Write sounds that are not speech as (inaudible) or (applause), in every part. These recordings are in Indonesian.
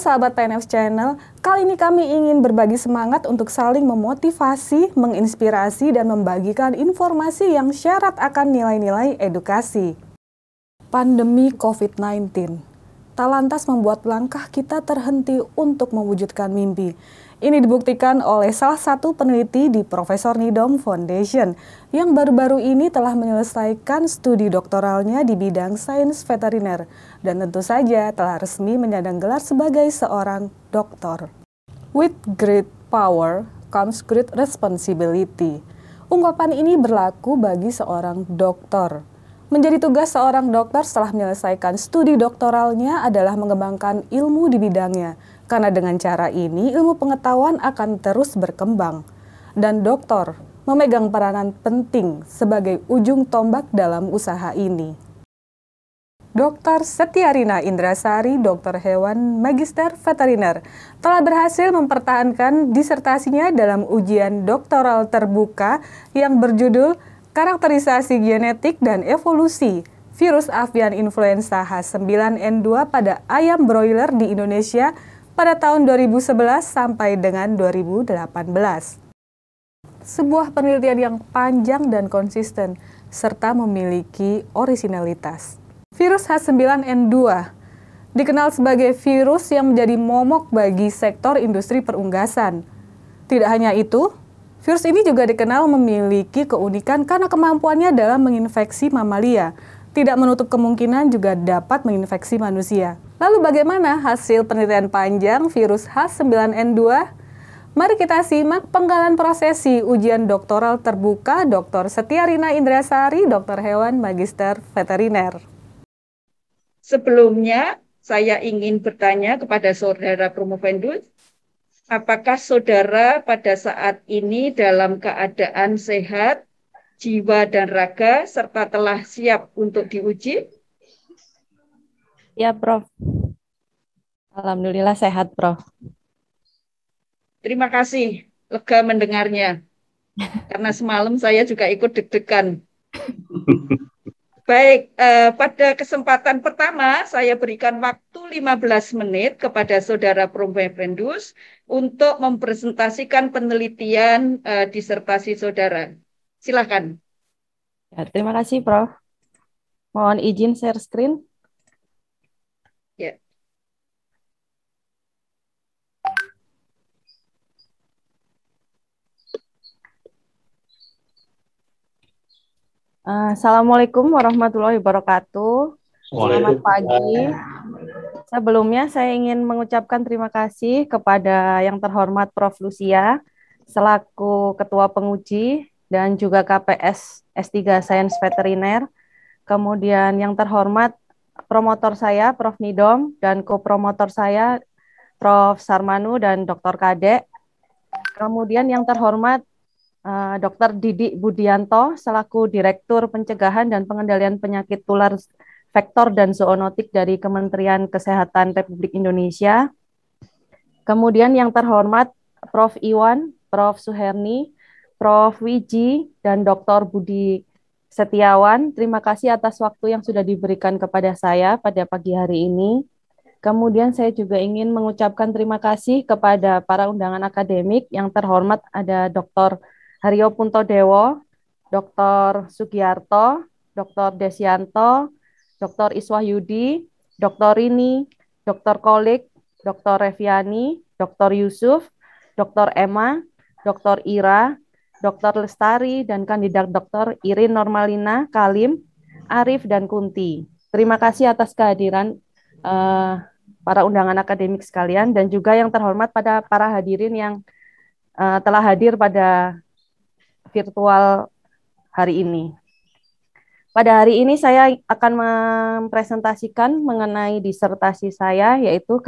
sahabat PNF Channel. Kali ini kami ingin berbagi semangat untuk saling memotivasi, menginspirasi, dan membagikan informasi yang syarat akan nilai-nilai edukasi. Pandemi COVID-19 tak lantas membuat langkah kita terhenti untuk mewujudkan mimpi. Ini dibuktikan oleh salah satu peneliti di Profesor Nidom Foundation yang baru-baru ini telah menyelesaikan studi doktoralnya di bidang sains veteriner dan tentu saja telah resmi menyandang gelar sebagai seorang doktor. With great power comes great responsibility. Ungkapan ini berlaku bagi seorang doktor. Menjadi tugas seorang dokter setelah menyelesaikan studi doktoralnya adalah mengembangkan ilmu di bidangnya karena dengan cara ini, ilmu pengetahuan akan terus berkembang. Dan dokter memegang peranan penting sebagai ujung tombak dalam usaha ini. Dr. Setiarina Indrasari, dokter hewan magister veteriner, telah berhasil mempertahankan disertasinya dalam ujian doktoral terbuka yang berjudul Karakterisasi Genetik dan Evolusi Virus Avian Influenza H9N2 pada Ayam Broiler di Indonesia pada tahun 2011 sampai dengan 2018 sebuah penelitian yang panjang dan konsisten, serta memiliki orisinalitas. Virus H9N2 dikenal sebagai virus yang menjadi momok bagi sektor industri perunggasan. Tidak hanya itu, virus ini juga dikenal memiliki keunikan karena kemampuannya dalam menginfeksi mamalia, tidak menutup kemungkinan juga dapat menginfeksi manusia. Lalu bagaimana hasil penelitian panjang virus H9N2? Mari kita simak penggalan prosesi ujian doktoral terbuka Dr. Setiarina Indrasari, Dokter Hewan Magister Veteriner. Sebelumnya, saya ingin bertanya kepada saudara Promovendus, apakah saudara pada saat ini dalam keadaan sehat, jiwa dan raga, serta telah siap untuk diuji? Ya, Prof. Alhamdulillah sehat, Prof. Terima kasih, lega mendengarnya. Karena semalam saya juga ikut deg-degan. Baik, eh, pada kesempatan pertama saya berikan waktu 15 menit kepada saudara Prendus untuk mempresentasikan penelitian eh, disertasi saudara. Silakan. Ya, terima kasih, Prof. Mohon izin share screen. Eh, Assalamualaikum warahmatullahi wabarakatuh. Selamat pagi. Sebelumnya saya ingin mengucapkan terima kasih kepada yang terhormat Prof. Lucia selaku Ketua Penguji dan juga KPS S3 Sains Veteriner. Kemudian yang terhormat promotor saya Prof. Nidom dan Promotor saya Prof. Sarmanu dan Dr. Kadek. Kemudian yang terhormat Eh, Dr. Didi Budianto selaku Direktur Pencegahan dan Pengendalian Penyakit Tular Vektor dan Zoonotik dari Kementerian Kesehatan Republik Indonesia. Kemudian yang terhormat Prof. Iwan, Prof. Suherni, Prof. Wiji, dan Dr. Budi Setiawan. Terima kasih atas waktu yang sudah diberikan kepada saya pada pagi hari ini. Kemudian saya juga ingin mengucapkan terima kasih kepada para undangan akademik yang terhormat ada Dr. Haryo Dewo, Dr. Sugiyarto, Dr. Desianto, Dr. Yudi, Dr. Rini, Dr. Kolik, Dr. Reviani, Dr. Yusuf, Dr. Emma, Dr. Ira, Dr. Lestari, dan kandidat Dr. Irin Normalina, Kalim, Arif, dan Kunti. Terima kasih atas kehadiran uh, para undangan akademik sekalian dan juga yang terhormat pada para hadirin yang uh, telah hadir pada virtual hari ini. Pada hari ini saya akan mempresentasikan mengenai disertasi saya yaitu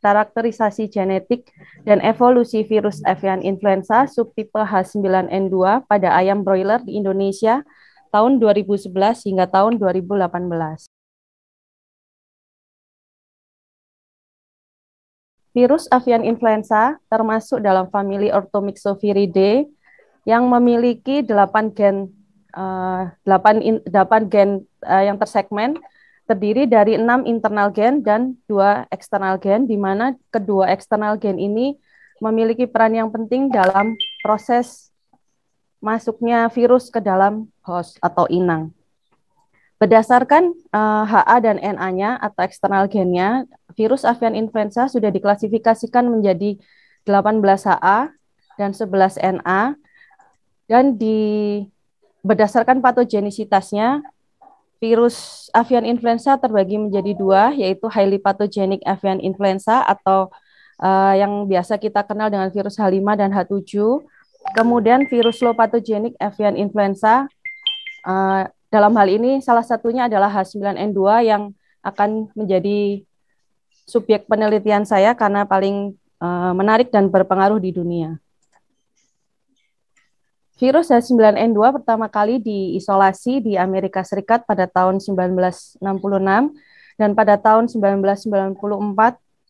karakterisasi genetik dan evolusi virus avian influenza subtipe H9N2 pada ayam broiler di Indonesia tahun 2011 hingga tahun 2018. Virus avian influenza termasuk dalam famili Orthomyxoviridae yang memiliki 8 gen uh, 8 8 gen eh, yang tersegmen terdiri dari 6 internal gen dan 2 eksternal gen di mana kedua eksternal gen ini memiliki peran yang penting dalam proses masuknya virus ke dalam host atau inang. Berdasarkan uh, eh, HA dan NA-nya atau eksternal gennya, virus avian influenza sudah diklasifikasikan menjadi 18 HA dan 11 NA dan di berdasarkan patogenisitasnya virus avian influenza terbagi menjadi dua yaitu highly pathogenic avian influenza atau uh, yang biasa kita kenal dengan virus H5 dan H7 kemudian virus low pathogenic avian influenza uh, dalam hal ini salah satunya adalah H9N2 yang akan menjadi subjek penelitian saya karena paling uh, menarik dan berpengaruh di dunia. Virus H9N2 pertama kali diisolasi di Amerika Serikat pada tahun 1966 dan pada tahun 1994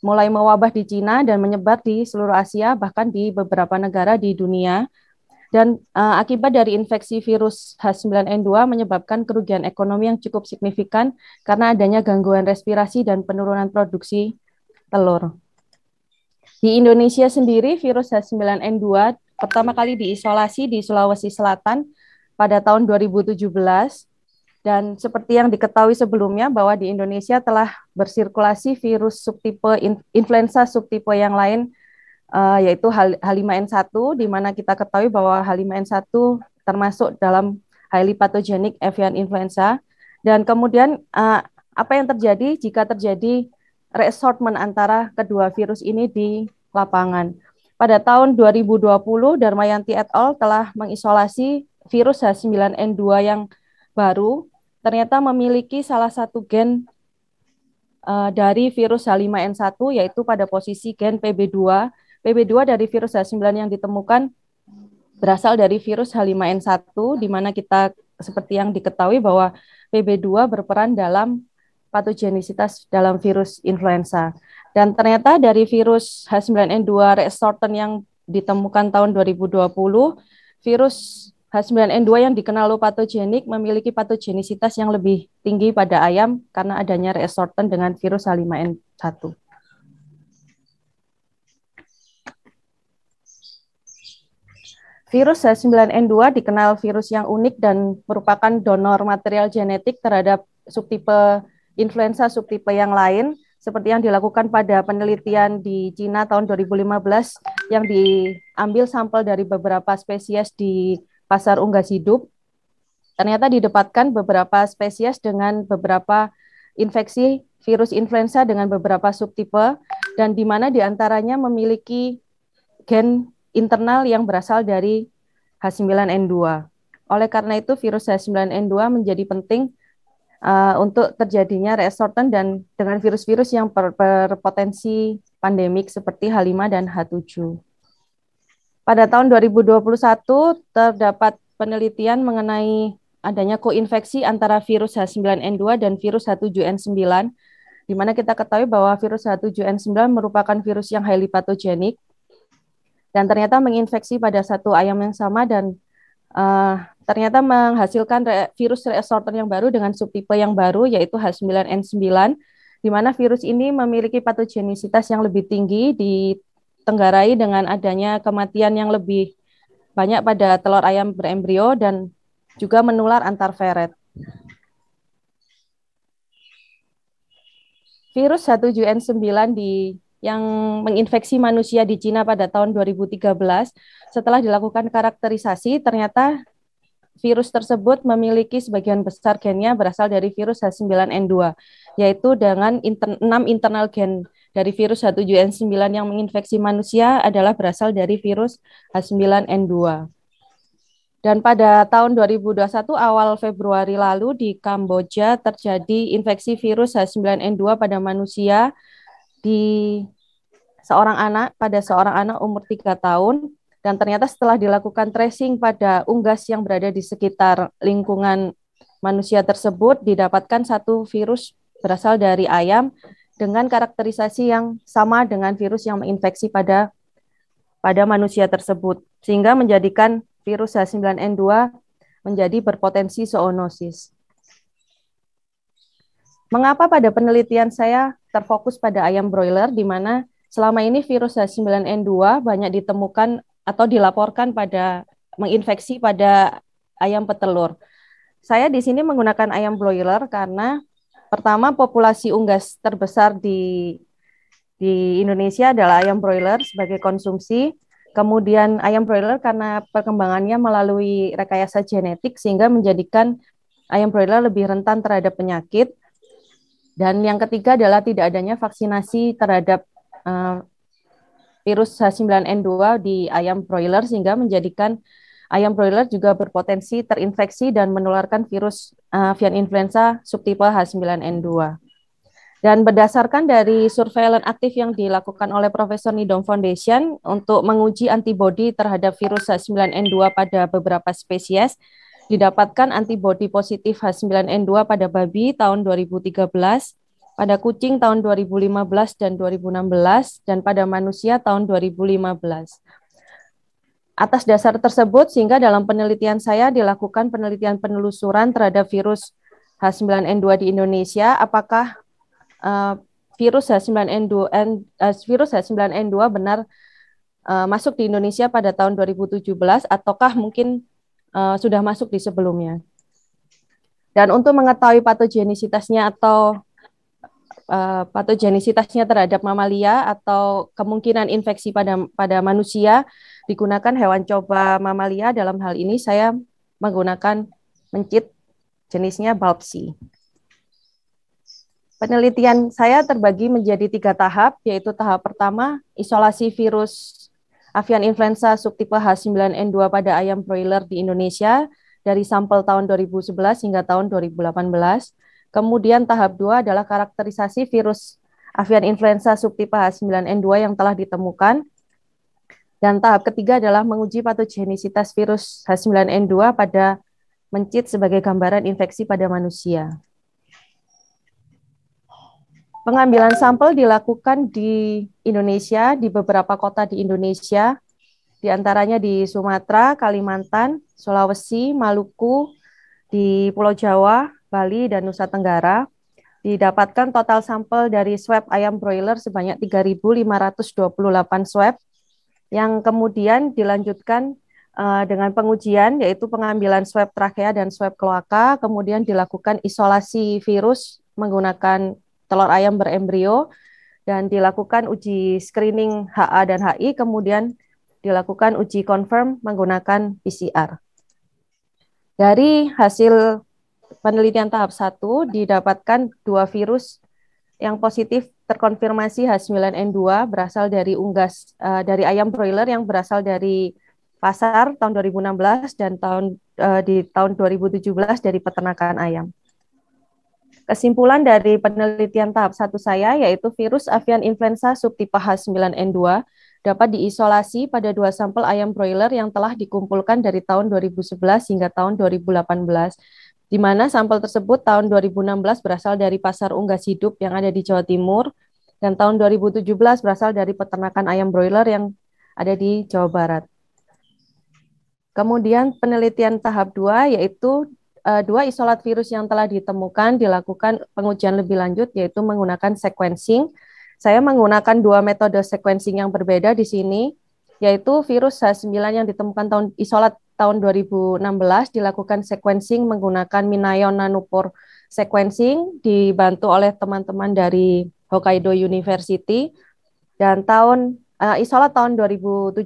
mulai mewabah di Cina dan menyebar di seluruh Asia bahkan di beberapa negara di dunia. Dan uh, akibat dari infeksi virus H9N2 menyebabkan kerugian ekonomi yang cukup signifikan karena adanya gangguan respirasi dan penurunan produksi telur. Di Indonesia sendiri, virus H9N2 pertama kali diisolasi di Sulawesi Selatan pada tahun 2017 dan seperti yang diketahui sebelumnya bahwa di Indonesia telah bersirkulasi virus subtipe influenza subtipe yang lain uh, yaitu H5N1 di mana kita ketahui bahwa H5N1 termasuk dalam highly pathogenic avian influenza dan kemudian uh, apa yang terjadi jika terjadi resortment antara kedua virus ini di lapangan. Pada tahun 2020, Darmayanti et al. telah mengisolasi virus H9N2 yang baru ternyata memiliki salah satu gen uh, dari virus H5N1 yaitu pada posisi gen PB2. PB2 dari virus H9 yang ditemukan berasal dari virus H5N1 di mana kita seperti yang diketahui bahwa PB2 berperan dalam patogenisitas dalam virus influenza. Dan ternyata dari virus H9N2 resorten yang ditemukan tahun 2020, virus H9N2 yang dikenal patogenik memiliki patogenisitas yang lebih tinggi pada ayam karena adanya resorten dengan virus H5N1. Virus H9N2 dikenal virus yang unik dan merupakan donor material genetik terhadap subtipe influenza subtipe yang lain seperti yang dilakukan pada penelitian di Cina tahun 2015 yang diambil sampel dari beberapa spesies di pasar unggas hidup. Ternyata didapatkan beberapa spesies dengan beberapa infeksi virus influenza dengan beberapa subtipe dan di mana diantaranya memiliki gen internal yang berasal dari H9N2. Oleh karena itu virus H9N2 menjadi penting uh, untuk terjadinya resorten dan dengan virus-virus yang berpotensi pandemik seperti H5 dan H7. Pada tahun 2021 terdapat penelitian mengenai adanya koinfeksi antara virus H9N2 dan virus H7N9 di mana kita ketahui bahwa virus H7N9 merupakan virus yang highly patogenik dan ternyata menginfeksi pada satu ayam yang sama dan uh, ternyata menghasilkan re virus resorter yang baru dengan subtipe yang baru yaitu H9N9 di mana virus ini memiliki patogenisitas yang lebih tinggi ditenggarai dengan adanya kematian yang lebih banyak pada telur ayam berembrio dan juga menular antar feret. Virus H7N9 di yang menginfeksi manusia di Cina pada tahun 2013. Setelah dilakukan karakterisasi, ternyata virus tersebut memiliki sebagian besar gennya berasal dari virus H9N2, yaitu dengan inter 6 internal gen dari virus H7N9 yang menginfeksi manusia adalah berasal dari virus H9N2. Dan pada tahun 2021 awal Februari lalu di Kamboja terjadi infeksi virus H9N2 pada manusia di seorang anak pada seorang anak umur 3 tahun dan ternyata setelah dilakukan tracing pada unggas yang berada di sekitar lingkungan manusia tersebut didapatkan satu virus berasal dari ayam dengan karakterisasi yang sama dengan virus yang menginfeksi pada pada manusia tersebut sehingga menjadikan virus H9N2 menjadi berpotensi zoonosis. Mengapa pada penelitian saya terfokus pada ayam broiler di mana Selama ini virus H9N2 banyak ditemukan atau dilaporkan pada menginfeksi pada ayam petelur. Saya di sini menggunakan ayam broiler karena pertama populasi unggas terbesar di di Indonesia adalah ayam broiler sebagai konsumsi. Kemudian ayam broiler karena perkembangannya melalui rekayasa genetik sehingga menjadikan ayam broiler lebih rentan terhadap penyakit. Dan yang ketiga adalah tidak adanya vaksinasi terhadap Eh, virus H9N2 di ayam broiler sehingga menjadikan ayam broiler juga berpotensi terinfeksi dan menularkan virus avian eh, influenza subtipe H9N2. Dan berdasarkan dari surveillance aktif yang dilakukan oleh Profesor Nidom Foundation untuk menguji antibodi terhadap virus H9N2 pada beberapa spesies, didapatkan antibodi positif H9N2 pada babi tahun 2013, pada kucing tahun 2015 dan 2016, dan pada manusia tahun 2015. Atas dasar tersebut, sehingga dalam penelitian saya dilakukan penelitian penelusuran terhadap virus H9N2 di Indonesia, apakah uh, virus H9N2 uh, eh, virus H9N2 benar uh, masuk di Indonesia pada tahun 2017 ataukah mungkin uh, sudah masuk di sebelumnya? Dan untuk mengetahui patogenisitasnya atau Eh, patogenisitasnya terhadap mamalia atau kemungkinan infeksi pada pada manusia digunakan hewan coba mamalia dalam hal ini saya menggunakan mencit jenisnya balpsi. Penelitian saya terbagi menjadi tiga tahap, yaitu tahap pertama isolasi virus avian influenza subtipe H9N2 pada ayam broiler di Indonesia dari sampel tahun 2011 hingga tahun 2018. Kemudian tahap 2 adalah karakterisasi virus avian influenza subtipe H9N2 yang telah ditemukan. Dan tahap ketiga adalah menguji patogenisitas virus H9N2 pada mencit sebagai gambaran infeksi pada manusia. Pengambilan sampel dilakukan di Indonesia, di beberapa kota di Indonesia, di antaranya di Sumatera, Kalimantan, Sulawesi, Maluku, di Pulau Jawa, Bali dan Nusa Tenggara, didapatkan total sampel dari swab ayam broiler sebanyak 3.528 swab yang kemudian dilanjutkan uh, dengan pengujian yaitu pengambilan swab trakea dan swab kloaka, kemudian dilakukan isolasi virus menggunakan telur ayam berembrio dan dilakukan uji screening HA dan HI, kemudian dilakukan uji confirm menggunakan PCR. Dari hasil penelitian tahap 1 didapatkan dua virus yang positif terkonfirmasi H9N2 berasal dari unggas uh, dari ayam broiler yang berasal dari pasar tahun 2016 dan tahun uh, di tahun 2017 dari peternakan ayam. Kesimpulan dari penelitian tahap 1 saya yaitu virus avian influenza subtipe H9N2 dapat diisolasi pada dua sampel ayam broiler yang telah dikumpulkan dari tahun 2011 hingga tahun 2018 di mana sampel tersebut tahun 2016 berasal dari pasar unggas hidup yang ada di Jawa Timur dan tahun 2017 berasal dari peternakan ayam broiler yang ada di Jawa Barat. Kemudian penelitian tahap 2 yaitu eh, dua isolat virus yang telah ditemukan dilakukan pengujian lebih lanjut yaitu menggunakan sequencing. Saya menggunakan dua metode sequencing yang berbeda di sini yaitu virus H9 yang ditemukan tahun isolat tahun 2016 dilakukan sequencing menggunakan Minayon Nanopore Sequencing dibantu oleh teman-teman dari Hokkaido University dan tahun uh, eh, isola tahun 2017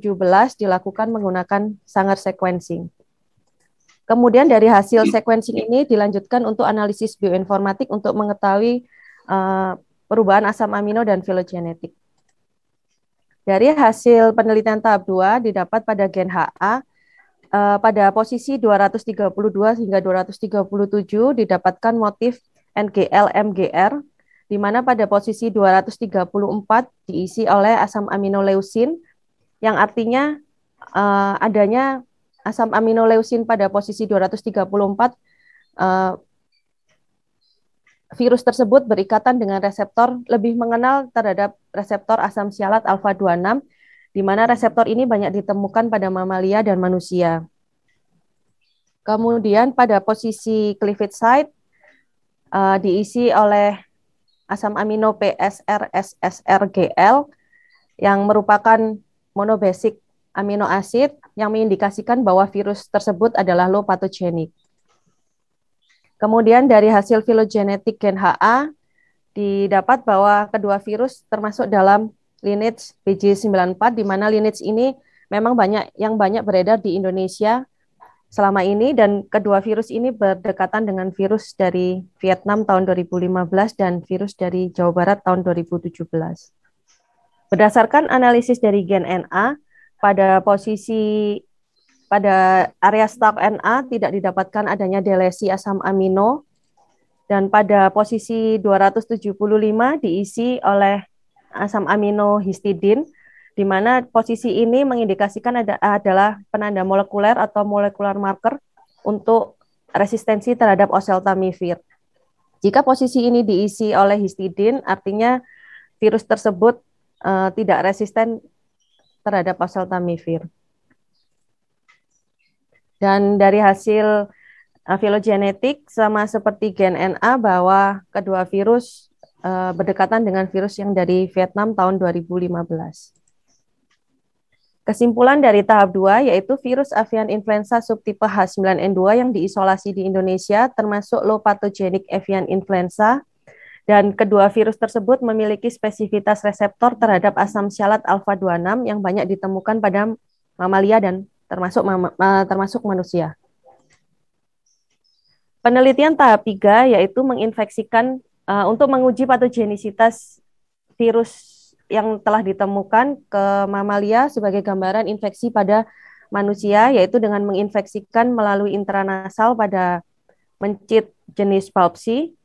dilakukan menggunakan Sanger sequencing. Kemudian dari hasil sequencing ini dilanjutkan untuk analisis bioinformatik untuk mengetahui uh, perubahan asam amino dan filogenetik. Dari hasil penelitian tahap 2 didapat pada gen HA uh, pada posisi 232 hingga 237 didapatkan motif NGL MGR di mana pada posisi 234 diisi oleh asam amino leusin yang artinya uh, adanya asam amino leusin pada posisi 234 uh, eh, virus tersebut berikatan dengan reseptor lebih mengenal terhadap reseptor asam sialat alfa 26 di mana reseptor ini banyak ditemukan pada mamalia dan manusia. Kemudian pada posisi cleavage site uh, eh, diisi oleh asam amino PSRSSRGL yang merupakan monobasic amino acid yang mengindikasikan bahwa virus tersebut adalah low pathogenic. Kemudian dari hasil filogenetik gen HA didapat bahwa kedua virus termasuk dalam lineage BJ94 di mana lineage ini memang banyak yang banyak beredar di Indonesia selama ini dan kedua virus ini berdekatan dengan virus dari Vietnam tahun 2015 dan virus dari Jawa Barat tahun 2017. Berdasarkan analisis dari gen NA pada posisi pada area stalk NA tidak didapatkan adanya delesi asam amino dan pada posisi 275 diisi oleh asam amino histidin di mana posisi ini mengindikasikan ada, adalah penanda molekuler atau molekular marker untuk resistensi terhadap oseltamivir. Jika posisi ini diisi oleh histidin, artinya virus tersebut uh, tidak resisten terhadap oseltamivir. Dan dari hasil eh, filogenetik sama seperti gen NA bahwa kedua virus uh, berdekatan dengan virus yang dari Vietnam tahun 2015. Kesimpulan dari tahap 2 yaitu virus avian influenza subtipe H9N2 yang diisolasi di Indonesia termasuk low pathogenic avian influenza dan kedua virus tersebut memiliki spesifitas reseptor terhadap asam sialat alfa 26 yang banyak ditemukan pada mamalia dan termasuk mama, termasuk manusia. Penelitian tahap 3 yaitu menginfeksikan uh, untuk menguji patogenisitas virus yang telah ditemukan ke mamalia sebagai gambaran infeksi pada manusia yaitu dengan menginfeksikan melalui intranasal pada mencit jenis palpsi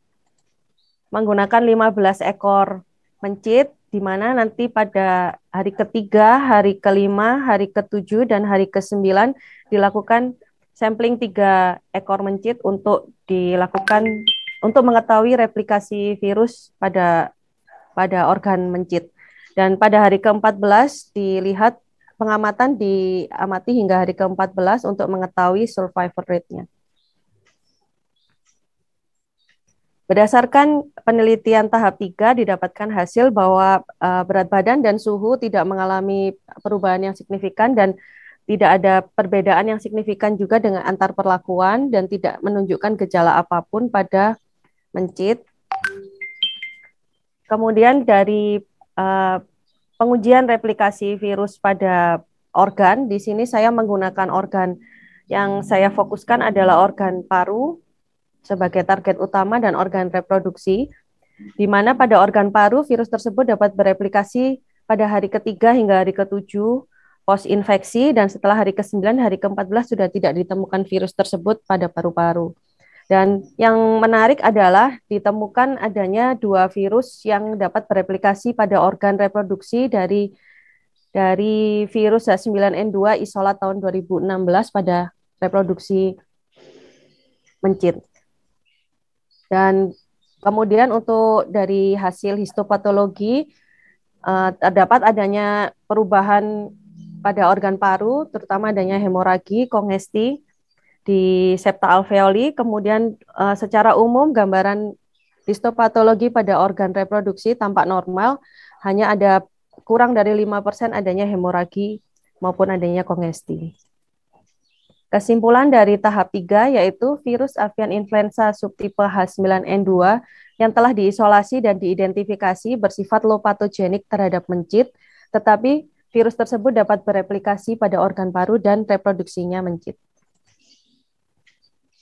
menggunakan 15 ekor mencit di mana nanti pada hari ketiga, hari kelima, hari ketujuh, dan hari kesembilan dilakukan sampling tiga ekor mencit untuk dilakukan untuk mengetahui replikasi virus pada pada organ mencit. Dan pada hari ke-14 dilihat pengamatan diamati hingga hari ke-14 untuk mengetahui survival rate-nya. Berdasarkan penelitian tahap 3 didapatkan hasil bahwa uh, berat badan dan suhu tidak mengalami perubahan yang signifikan dan tidak ada perbedaan yang signifikan juga dengan antar perlakuan dan tidak menunjukkan gejala apapun pada mencit. Kemudian dari uh, pengujian replikasi virus pada organ, di sini saya menggunakan organ yang saya fokuskan adalah organ paru sebagai target utama dan organ reproduksi, di mana pada organ paru virus tersebut dapat bereplikasi pada hari ketiga hingga hari ketujuh post infeksi dan setelah hari ke-9 hari ke-14 sudah tidak ditemukan virus tersebut pada paru-paru. Dan yang menarik adalah ditemukan adanya dua virus yang dapat bereplikasi pada organ reproduksi dari dari virus H9N2 isolat tahun 2016 pada reproduksi mencit. Dan kemudian untuk dari hasil histopatologi eh, terdapat adanya perubahan pada organ paru, terutama adanya hemoragi, kongesti, di septa alveoli, kemudian uh, secara umum gambaran histopatologi pada organ reproduksi tampak normal, hanya ada kurang dari 5% adanya hemoragi maupun adanya kongesti. Kesimpulan dari tahap 3 yaitu virus avian influenza subtipe H9N2 yang telah diisolasi dan diidentifikasi bersifat lopatogenik terhadap mencit, tetapi virus tersebut dapat bereplikasi pada organ paru dan reproduksinya mencit.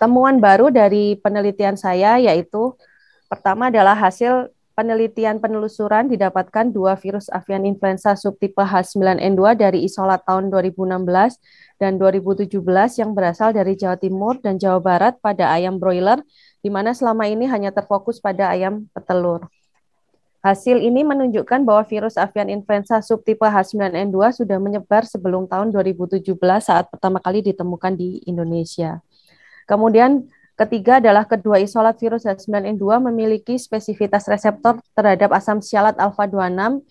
Temuan baru dari penelitian saya yaitu pertama adalah hasil penelitian penelusuran didapatkan dua virus avian influenza subtipe H9N2 dari isolat tahun 2016 dan 2017 yang berasal dari Jawa Timur dan Jawa Barat pada ayam broiler, di mana selama ini hanya terfokus pada ayam petelur. Hasil ini menunjukkan bahwa virus avian influenza subtipe H9N2 sudah menyebar sebelum tahun 2017 saat pertama kali ditemukan di Indonesia. Kemudian ketiga adalah kedua isolat virus H9N2 memiliki spesifitas reseptor terhadap asam sialat alfa 26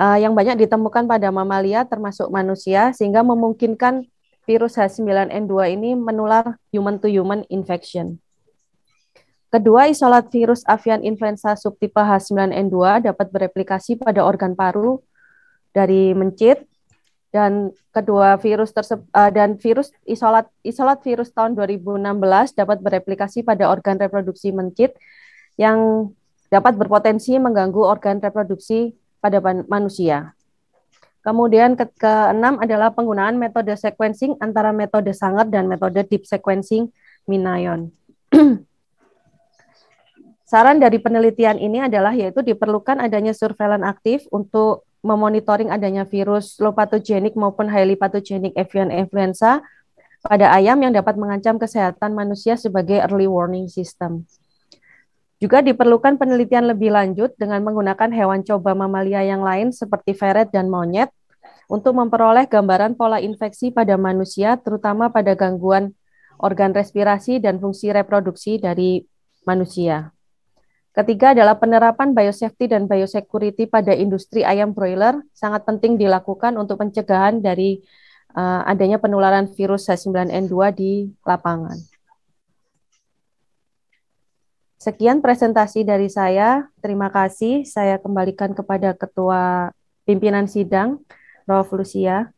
uh, yang banyak ditemukan pada mamalia termasuk manusia sehingga memungkinkan virus H9N2 ini menular human to human infection. Kedua, isolat virus avian influenza subtipe H9N2 dapat bereplikasi pada organ paru dari mencit dan kedua virus tersebut uh, eh, dan virus isolat isolat virus tahun 2016 dapat bereplikasi pada organ reproduksi mencit yang dapat berpotensi mengganggu organ reproduksi pada manusia. Kemudian ke keenam adalah penggunaan metode sequencing antara metode Sanger dan metode deep sequencing minion. (clears throat) Saran dari penelitian ini adalah yaitu diperlukan adanya surveillance aktif untuk memonitoring adanya virus low pathogenic maupun highly pathogenic avian influenza pada ayam yang dapat mengancam kesehatan manusia sebagai early warning system. Juga diperlukan penelitian lebih lanjut dengan menggunakan hewan coba mamalia yang lain seperti ferret dan monyet untuk memperoleh gambaran pola infeksi pada manusia terutama pada gangguan organ respirasi dan fungsi reproduksi dari manusia. Ketiga adalah penerapan biosafety dan biosecurity pada industri ayam broiler sangat penting dilakukan untuk pencegahan dari uh, adanya penularan virus H9N2 di lapangan. Sekian presentasi dari saya. Terima kasih. Saya kembalikan kepada Ketua Pimpinan Sidang, Rolf Lucia.